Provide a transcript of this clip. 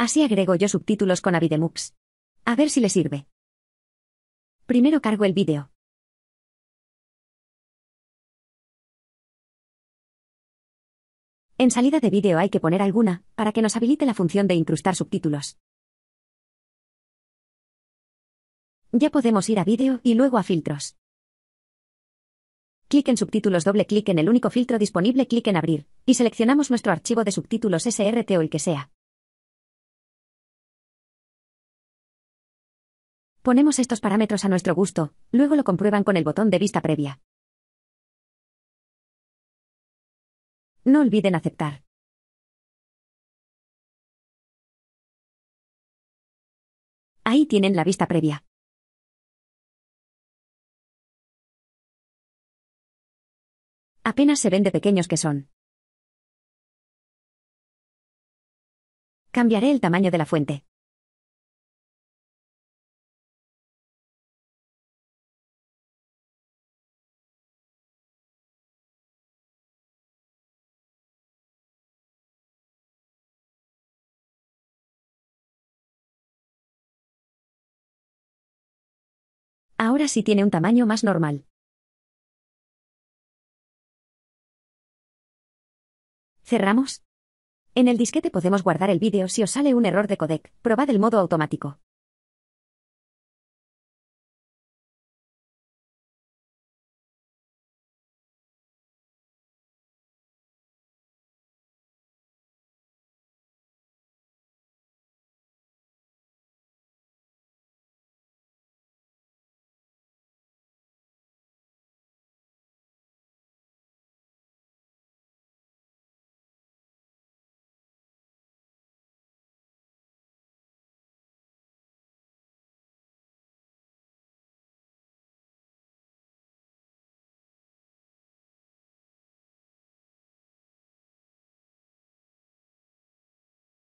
Así agrego yo subtítulos con Avidemux. A ver si le sirve. Primero cargo el vídeo. En salida de vídeo hay que poner alguna, para que nos habilite la función de incrustar subtítulos. Ya podemos ir a vídeo y luego a filtros. Clic en subtítulos, doble clic en el único filtro disponible, clic en abrir, y seleccionamos nuestro archivo de subtítulos SRT o el que sea. Ponemos estos parámetros a nuestro gusto, luego lo comprueban con el botón de vista previa. No olviden aceptar. Ahí tienen la vista previa. Apenas se ven de pequeños que son. Cambiaré el tamaño de la fuente. Ahora sí tiene un tamaño más normal. ¿Cerramos? En el disquete podemos guardar el vídeo si os sale un error de codec. Probad el modo automático.